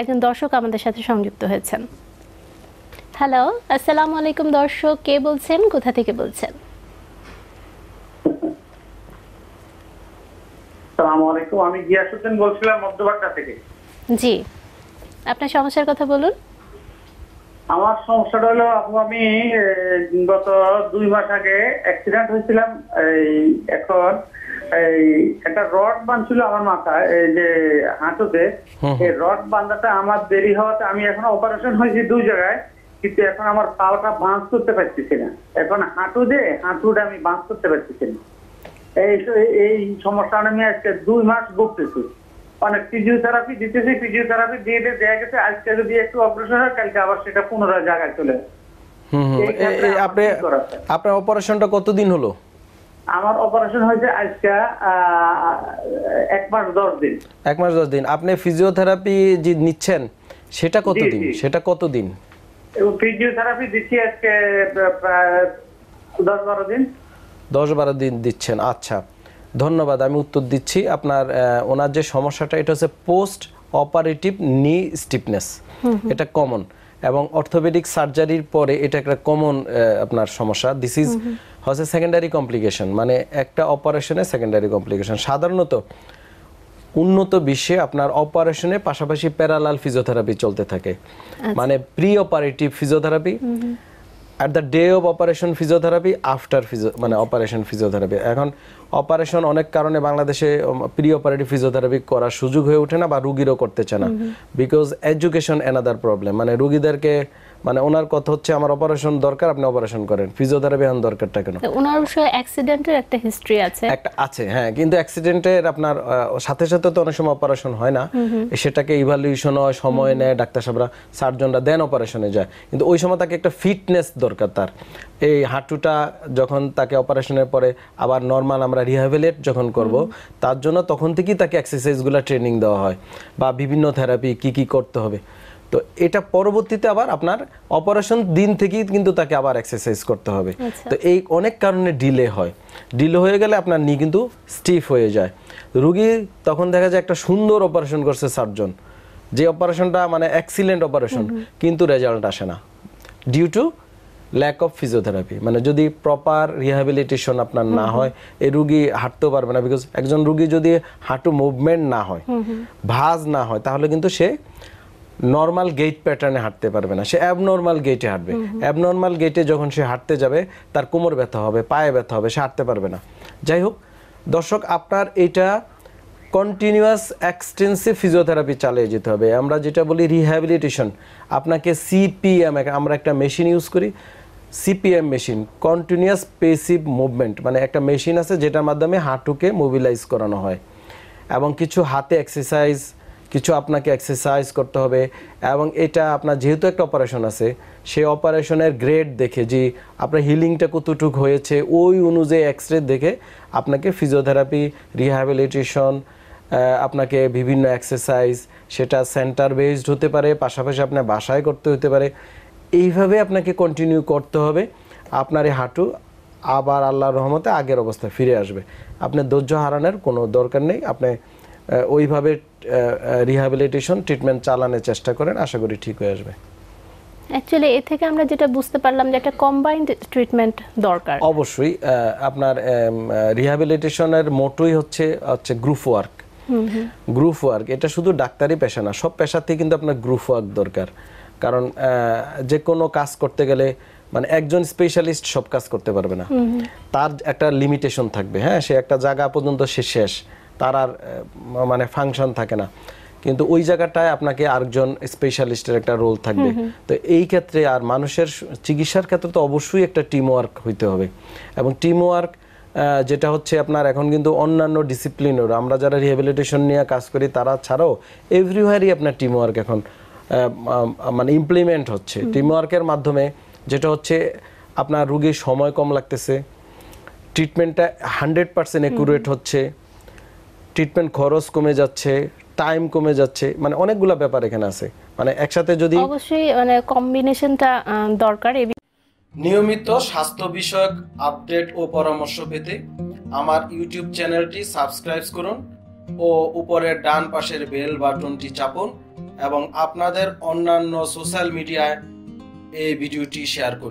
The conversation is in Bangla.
একজন দর্শক আমাদের সাথে সংযুক্ত হয়েছেন হ্যালো আসসালামু আলাইকুম দর্শক কে বলছেন কোথা থেকে বলছেন আসসালামু আলাইকুম আমি গিয়াসুদ্দিন বলছিলাম মধ্যবাগটা থেকে জি আপনার সমস্যার কথা বলুন আমার সমস্যাটা হলো আপু আমি গত দুই মাস আগে অ্যাক্সিডেন্ট হয়েছিলাম এই এখন এই একটা রড বাঁধছিল আমার এই যে হাঁটুতে এই রড বাঁধাটা আমার দেরি হওয়াতে আমি এখন অপারেশন হয়েছি দুই জায়গায় কিন্তু এখন আমার পালটা বাঁধ করতে না এখন হাঁটু হাঁটুটা আমি বাঁধ করতে না এই এই আমি আজকে দুই মাস ভুগতেছি অনেক ফিজিওথেরাপি দিতেছি ফিজিওথেরাপি দিয়ে দিয়ে দেওয়া গেছে আজকে যদি একটু অপারেশন হয় কালকে আবার সেটা পুনরায় জায়গায় চলে আপনি আপনার অপারেশনটা কতদিন হলো আমার অপারেশন হয়েছে আজকে এক মাস দশ দিন এক মাস দশ দিন আপনি ফিজিওথেরাপি যে নিচ্ছেন সেটা কতদিন সেটা কতদিন ফিজিওথেরাপি দিচ্ছি আজকে দশ বারো দিন দশ বারো দিন দিচ্ছেন আচ্ছা ধন্যবাদ আমি উত্তর দিচ্ছি আপনার ওনার যে সমস্যাটা এটা হচ্ছে পোস্ট অপারেটিভ নি স্টিফনেস এটা কমন এবং অর্থোপেডিক সার্জারির পরে এটা একটা কমন আপনার সমস্যা দিস ইজ হচ্ছে সেকেন্ডারি কমপ্লিকেশন মানে একটা অপারেশনে সেকেন্ডারি কমপ্লিকেশন সাধারণত উন্নত বিশ্বে আপনার অপারেশনের পাশাপাশি প্যারালাল ফিজিওথেরাপি চলতে থাকে আচ্ছা। মানে pre operative physiotherapy at the day of operation physiotherapy after physio মানে অপারেশন ফিজিওথেরাপি এখন অপারেশন অনেক কারণে বাংলাদেশে প্রি অপারেটিভ ফিজিওথেরাপি করার সুযোগ হয়ে ওঠে না বা রুগীরও করতে চায় না বিকজ এডুকেশন অ্যানাদার প্রবলেম মানে রুগীদেরকে মানে ওনার কথা হচ্ছে আমার অপারেশন দরকার আপনি অপারেশন করেন ফিজিওথেরাপি আন দরকারটা কেন ওনার বিষয়ে অ্যাক্সিডেন্টের একটা হিস্ট্রি আছে একটা আছে হ্যাঁ কিন্তু অ্যাক্সিডেন্টের আপনার সাথে সাথে তো অনেক সময় অপারেশন হয় না সেটাকে ইভালুয়েশন হয় সময় নেয় ডাক্তার সাহেবরা সার্জনরা দেন অপারেশনে যায় কিন্তু ওই সময় তাকে একটা ফিটনেস দরকার তার এই হাঁটুটা যখন তাকে অপারেশনের পরে আবার নর্মাল আমরা আমরা রিহ্যাবিলেট যখন করব তার জন্য তখন থেকেই তাকে এক্সারসাইজগুলো ট্রেনিং দেওয়া হয় বা বিভিন্ন থেরাপি কি কি করতে হবে তো এটা পরবর্তীতে আবার আপনার অপারেশন দিন থেকেই কিন্তু তাকে আবার এক্সারসাইজ করতে হবে আচ্ছা। তো এই অনেক কারণে ডিলে হয় ডিলে হয়ে গেলে আপনার নি কিন্তু স্টিফ হয়ে যায় রুগী তখন দেখা যায় একটা সুন্দর অপারেশন করছে সার্জন যে অপারেশনটা মানে অ্যাক্সিলেন্ট অপারেশন কিন্তু রেজাল্ট আসে না due to lack of physiotherapy মানে যদি প্রপার রিহ্যাবিলিটেশন আপনার না হয় এই রুগী হাঁটতেও পারবে না বিকজ একজন রুগী যদি হাঁটু মুভমেন্ট না হয় ভাজ না হয় তাহলে কিন্তু সে নর্মাল গেট প্যাটার্নে হাঁটতে পারবে না সে অ্যাবনর্মাল গেটে হাঁটবে অ্যাবনর্মাল গেটে যখন সে হাঁটতে যাবে তার কোমর ব্যথা হবে পায়ে ব্যথা হবে সে হাঁটতে পারবে না যাই হোক দর্শক আপনার এটা কন্টিনিউয়াস এক্সটেন্সিভ ফিজিওথেরাপি চালিয়ে যেতে হবে আমরা যেটা বলি রিহ্যাবিলিটেশন আপনাকে সিপিএম আমরা একটা মেশিন ইউজ করি CPM machine continuous passive movement মানে একটা মেশিন আছে যেটার মাধ্যমে হাঁটুকে মোবিলাইজ করানো হয় এবং কিছু হাতে এক্সারসাইজ কিছু আপনাকে এক্সারসাইজ করতে হবে এবং এটা আপনার যেহেতু একটা অপারেশন আছে সেই অপারেশনের গ্রেড দেখে যে আপনার হিলিংটা কতটুক হয়েছে ওই অনুযায়ী এক্স রে দেখে আপনাকে ফিজিওথেরাপি রিহ্যাবিলিটেশন আপনাকে বিভিন্ন এক্সারসাইজ সেটা সেন্টার বেসড হতে পারে পাশাপাশি আপনার বাসায় করতে হতে পারে এইভাবে আপনাকে কন্টিনিউ করতে হবে আপনার এই হাঁটু আবার আল্লাহর রহমতে আগের অবস্থায় ফিরে আসবে আপনার ধৈর্য হারানোর কোনো দরকার নেই আপনি ওইভাবে রিহ্যাবিলিটেশন ট্রিটমেন্ট চালানোর চেষ্টা করেন আশা করি ঠিক হয়ে আসবে অ্যাকচুয়ালি এ থেকে আমরা যেটা বুঝতে পারলাম যে একটা কম্বাইন্ড ট্রিটমেন্ট দরকার অবশ্যই আপনার রিহ্যাবিলিটেশনের মোটোই হচ্ছে হচ্ছে গ্রুপ ওয়ার্ক গ্রুপ ওয়ার্ক এটা শুধু ডাক্তারি পেশা না সব পেশাতেই কিন্তু আপনার গ্রুপ ওয়ার্ক দরকার কারণ যে কোনো কাজ করতে গেলে মানে একজন স্পেশালিস্ট সব কাজ করতে পারবে না তার একটা লিমিটেশন থাকবে হ্যাঁ সে একটা জায়গা পর্যন্ত সে শেষ তার আর মানে ফাংশন থাকে না কিন্তু ওই জায়গাটায় আপনাকে আরেকজন স্পেশালিস্টের একটা রোল থাকবে তো এই ক্ষেত্রে আর মানুষের চিকিৎসার ক্ষেত্রে তো অবশ্যই একটা টিম ওয়ার্ক হইতে হবে এবং টিম ওয়ার্ক যেটা হচ্ছে আপনার এখন কিন্তু অন্যান্য ডিসিপ্লিনের আমরা যারা রিহ্যাবিলিটেশন নিয়ে কাজ করি তারা ছাড়াও এভরিওয়ারই আপনার টিম ওয়ার্ক এখন মানে ইমপ্লিমেন্ট হচ্ছে টিমওয়ার্কের মাধ্যমে যেটা হচ্ছে আপনার রুগীর সময় কম লাগতেছে ট্রিটমেন্টটা হান্ড্রেড পার্সেন্ট অ্যাকুরেট হচ্ছে ট্রিটমেন্ট খরচ কমে যাচ্ছে টাইম কমে যাচ্ছে মানে অনেকগুলো ব্যাপার এখানে আছে মানে একসাথে যদি অবশ্যই মানে কম্বিনেশনটা দরকার নিয়মিত স্বাস্থ্য বিষয়ক আপডেট ও পরামর্শ পেতে আমার ইউটিউব চ্যানেলটি সাবস্ক্রাইব করুন ও উপরের ডান পাশের বেল বাটনটি চাপুন এবং আপনাদের অন্যান্য সোশ্যাল মিডিয়ায় এই ভিডিওটি শেয়ার করুন